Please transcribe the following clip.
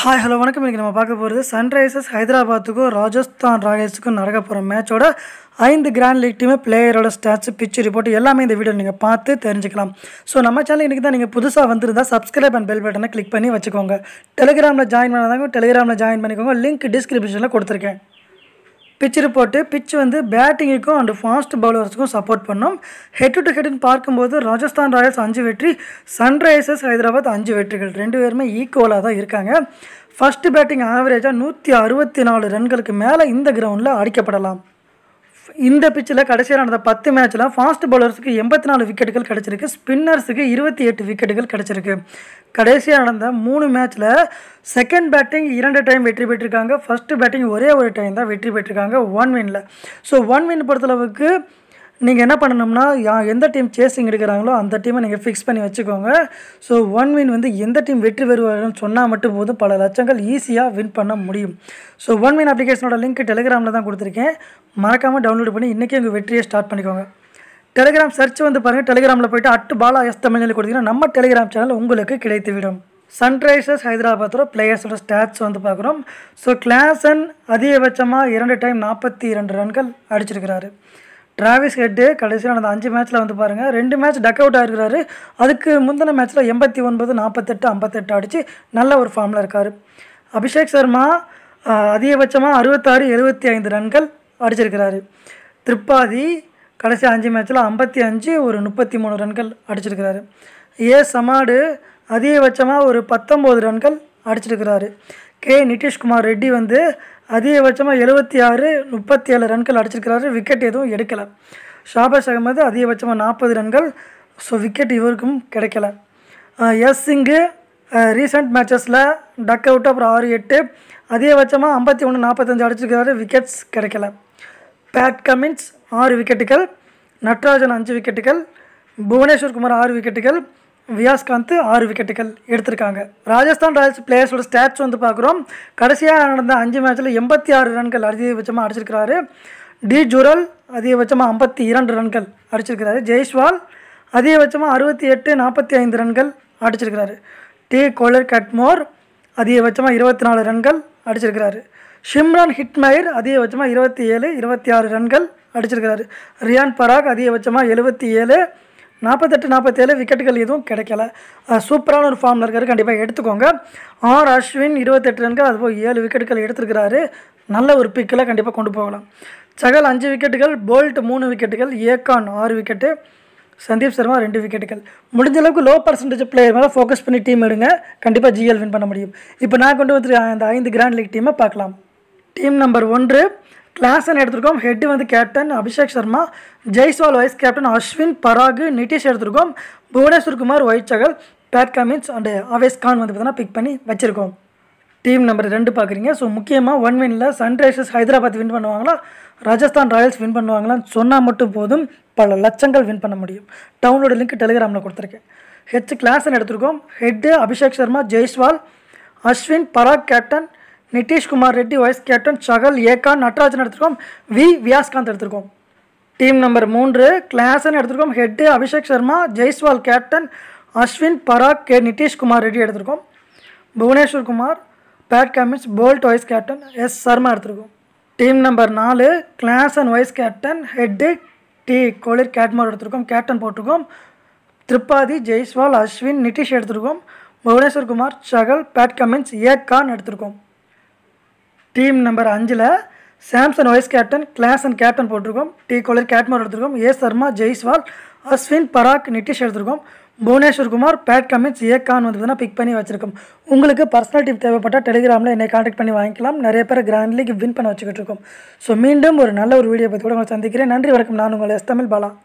hi hello வணக்கம் இன்றைக்கி நம்ம பார்க்க போகிறது சன்ரைசர்ஸ் ஹைதராபாத்துக்கும் ராஜஸ்தான் ராயல்ஸுக்கும் நடக்க போகிற மேட்சோட ஐந்து கிராண்ட் லீக் டீமு பிளேயரோட ஸ்டாட்ஸ் பிச்சு ரிப்போர்ட் எல்லாமே இந்த வீடியோ நீங்கள் பார்த்து தெரிஞ்சுக்கலாம் ஸோ நம்ம சேனல் இன்றைக்கி தான் நீங்கள் புதுசாக வந்திருந்தால் சப்ஸ்கிரைப் அண்ட் பெல் பட்டனை கிளிக் பண்ணி வச்சுக்கோங்க டெலிகிராமில் ஜாயின் பண்ணாதாங்க டெலிகிராமில் ஜாயின் பண்ணிக்கோங்க லிங்க் டிஸ்கிரிப்ஷனில் கொடுத்துருக்கேன் பிச்சரு போட்டு பிச்சு வந்து பேட்டிங்குக்கும் அண்டு ஃபாஸ்ட் பவுலர்ஸுக்கும் சப்போர்ட் பண்ணோம் ஹெட் டு ஹெட்னு பார்க்கும்போது ராஜஸ்தான் ராயல்ஸ் அஞ்சு வெற்றி சன்ரைசர்ஸ் ஹைதராபாத் அஞ்சு வெற்றிகள் ரெண்டு பேருமே ஈக்குவலாக தான் இருக்காங்க ஃபஸ்ட்டு பேட்டிங் ஆவரேஜாக நூற்றி அறுபத்தி நாலு ரன்களுக்கு மேலே இந்த கிரவுண்டில் அடிக்கப்படலாம் இந்த பிச்சில் கடைசியாக நடந்த பத்து மேட்ச்சில் ஃபாஸ்ட் பவுலர்ஸுக்கு எண்பத்தி நாலு விக்கெட்டுகள் கிடச்சிருக்கு ஸ்பின்னர்ஸுக்கு இருபத்தி எட்டு விக்கெட்டுகள் கிடச்சிருக்கு கடைசியாக நடந்த மூணு மேட்ச்சில் செகண்ட் பேட்டிங் இரண்டு டைம் வெற்றி பெற்றிருக்காங்க ஃபஸ்ட்டு பேட்டிங் ஒரே ஒரு டைம் தான் வெற்றி பெற்றிருக்காங்க ஒன் வின்ல ஸோ ஒன் வின் பொறுத்தளவுக்கு நீங்கள் என்ன பண்ணணும்னா யா எந்த டீம் சேசிங் எடுக்கிறாங்களோ அந்த டீமை நீங்கள் ஃபிக்ஸ் பண்ணி வச்சுக்கோங்க ஸோ ஒன் வின் வந்து எந்த டீம் வெற்றி பெறுவார்கள்னு சொன்னால் மட்டும் போதும் பல லட்சங்கள் ஈஸியாக வின் பண்ண முடியும் ஸோ ஒன் வின் அப்ளிகேஷனோட லிங்க் டெலிகிராமில் தான் கொடுத்துருக்கேன் மறக்காமல் டவுன்லோட் பண்ணி இன்றைக்கி உங்கள் வெற்றியை ஸ்டார்ட் பண்ணிக்கோங்க டெலிகிராம் சர்ச் வந்து பாருங்கள் டெலிகிராமில் போய்ட்டு அட்டு பாலா எஸ் தமிழில் கொடுத்தீங்கன்னா நம்ம டெலிகிராம் சேனல் உங்களுக்கு கிடைத்துவிடும் சன்ரைசர்ஸ் ஹைதராபாத்தோட பிளேயர்ஸோட ஸ்டாட்ஸ் வந்து பார்க்குறோம் ஸோ கிளாசன் அதிகபட்சமாக இரண்டு டைம் நாற்பத்தி இரண்டு ரன்கள் அடிச்சிருக்கிறாரு டிராவிஸ் ஹெட்டு கடைசியில் நடந்த அஞ்சு மேட்ச்சில் வந்து பாருங்கள் ரெண்டு மேட்ச் டக் அவுட் ஆகிருக்கிறாரு அதுக்கு முந்தின மேட்ச்சில் எண்பத்தி ஒன்பது நாற்பத்தெட்டு ஐம்பத்தெட்டு அடித்து நல்ல ஒரு ஃபார்மில் இருக்கார் அபிஷேக் சர்மா அதிகபட்சமாக அறுபத்தாறு எழுபத்தி ஐந்து ரன்கள் அடிச்சிருக்கிறாரு திரிபாதி கடைசி அஞ்சு மேட்ச்சில் ஐம்பத்தி அஞ்சு ஒரு முப்பத்தி மூணு ரன்கள் அடிச்சிருக்கிறாரு ஏ சமாடு அதிகபட்சமாக ஒரு பத்தொம்போது ரன்கள் அடிச்சிருக்கிறாரு கே நிதிஷ்குமார் ரெட்டி வந்து அதிகபட்சமாக எழுபத்தி ஆறு முப்பத்தி ஏழு ரன்கள் அடிச்சிருக்கிறாரு விக்கெட் எதுவும் எடுக்கலை ஷாபாஸ் அகமது அதிகபட்சமாக நாற்பது ரன்கள் ஸோ விக்கெட் இவருக்கும் கிடைக்கல எஸ் சிங்கு ரீசெண்ட் மேட்சஸில் டக் அவுட் அப்புறம் ஆறு எட்டு அதிகபட்சமாக ஐம்பத்தி ஒன்று நாற்பத்தஞ்சு அடிச்சிருக்கிறாரு விக்கெட்ஸ் கிடைக்கல பேட் கமின்ஸ் ஆறு விக்கெட்டுகள் நட்ராஜன் அஞ்சு விக்கெட்டுகள் புவனேஸ்வர் குமார் ஆறு விக்கெட்டுகள் வியாஸ்காந்த் ஆறு விக்கெட்டுகள் எடுத்திருக்காங்க ராஜஸ்தான் ராயல்ஸ் பிளேயர்ஸோட ஸ்டாட்ச் வந்து பார்க்குறோம் கடைசியாக நடந்த அஞ்சு மேட்ச்சில் எண்பத்தி ஆறு ரன்கள் அதிகபட்சமாக அடிச்சிருக்கிறாரு டி ஜுரல் அதிகபட்சமாக ஐம்பத்தி இரண்டு ரன்கள் அடிச்சிருக்கிறாரு ஜெய்ஸ்வால் அதிகபட்சமாக அறுபத்தி எட்டு நாற்பத்தி ஐந்து ரன்கள் அடிச்சிருக்கிறாரு டி கோலர் கட்மோர் அதிகபட்சமாக இருபத்தி நாலு ரன்கள் அடிச்சிருக்கிறாரு ஷிம்ரான் ஹிட்மயர் அதிகபட்சமாக இருபத்தி ஏழு இருபத்தி ஆறு ரன்கள் அடிச்சிருக்கிறாரு ரியான் பராக் அதிகபட்சமாக எழுபத்தி ஏழு நாற்பத்தெட்டு நாற்பத்தேழு விக்கெட்டுகள் எதுவும் கிடைக்கல சூப்பரான ஒரு ஃபார்மில் இருக்கார் கண்டிப்பாக எடுத்துக்கோங்க ஆர் அஸ்வின் இருபத்தெட்டு ரன்கள் அதுபோல் ஏழு விக்கெட்டுகள் எடுத்துருக்கிறாரு நல்ல ஒரு பிக்கில் கண்டிப்பாக கொண்டு போகலாம் சகல் அஞ்சு விக்கெட்டுகள் போல்ட் மூணு விக்கெட்டுகள் ஏகான் ஆறு விக்கெட்டு சந்தீப் சர்மா ரெண்டு விக்கெட்டுகள் முடிஞ்ச அளவுக்கு லோ பர்சன்டேஜ் பிளேயர் மேலே ஃபோக்கஸ் பண்ணி டீம் எடுங்க கண்டிப்பாக ஜிஎல் வின் பண்ண முடியும் இப்போ நான் கொண்டு வந்து அந்த ஐந்து கிராண்ட் லீக் டீமை பார்க்கலாம் டீம் நம்பர் ஒன்று கிளாஸில் எடுத்திருக்கோம் ஹெட் வந்து captain Abhishek Sharma Jaiswal vice captain Ashwin Parag Nitish எடுத்திருக்கோம் புவனேஸ்வர் குமார் ஒயிட் Chahal Pat Cummins and Avesh Khan வந்து பார்த்தீங்கன்னா பிக் பண்ணி வச்சுருக்கோம் டீம் நம்பர் ரெண்டு பார்க்குறீங்க ஸோ முக்கியமாக ஒன் வினில் சன்ரைசர்ஸ் ஹைதராபாத் வின் பண்ணுவாங்களா ராஜஸ்தான் ராயல்ஸ் வின் பண்ணுவாங்களான்னு சொன்னால் மட்டும் போதும் பல லட்சங்கள் வின் பண்ண முடியும் டவுனோட லிங்க் டெலிகிராமில் கொடுத்துருக்கேன் ஹெச் கிளாஸ்ன்னு எடுத்திருக்கோம் ஹெட்டு அபிஷேக் சர்மா ஜெய்ஸ்வால் அஸ்வின் பராக் captain Nitish Kumar Reddy vice captain சகல் ஏகான் Natarajan எடுத்திருக்கோம் வி வியாஸ்காந்த் எடுத்திருக்கோம் டீம் நம்பர் மூன்று கிளாசன் எடுத்திருக்கோம் ஹெட்டு அபிஷேக் சர்மா ஜெய்ஸ்வால் கேப்டன் அஸ்வின் பராக் கே நிதிஷ்குமார் ரெட்டி எடுத்திருக்கோம் Bhuvneshwar Kumar Pat Cummins bolt vice captain S Sharma எடுத்திருக்கோம் டீம் நம்பர் நாலு Klaasen vice captain head D கோலிர் கேட்மார் எடுத்திருக்கோம் கேப்டன் போட்டிருக்கோம் திரிபாதி ஜெய்ஸ்வால் அஸ்வின் நிதிஷ் எடுத்திருக்கோம் புவனேஸ்வர் குமார் சகல் பேட் கமின்ஸ் ஏ கான் எடுத்திருக்கோம் டீம் நம்பர் அஞ்சில் Samson vice captain class and captain போட்டிருக்கோம் டி கோலர் கேட்மார் எடுத்திருக்கோம் ஏ சர்மா ஜெய்ஸ்வால் அஸ்வின் பராக் நிதிஷ் எடுத்திருக்கோம் புவனேஸ்வர் குமார் பேட் கமிட்ஸ் ஏகான் வந்து பிக் பண்ணி வச்சிருக்கோம் உங்களுக்கு பர்சனல் டீம் தேவைப்பட்டால் டெலிகிராமில் என்னை காண்டாக்ட் பண்ணி வாங்கிக்கலாம் நிறைய பேர் கிராண்ட் லீக் வின் பண்ண வச்சுக்கிட்டு இருக்கோம் ஸோ மீண்டும் ஒரு நல்ல ஒரு வீடியோ பற்றி கூட உங்களை சந்திக்கிறேன் நன்றி வணக்கம் நான் உங்கள் எஸ் தமிழ் பாலா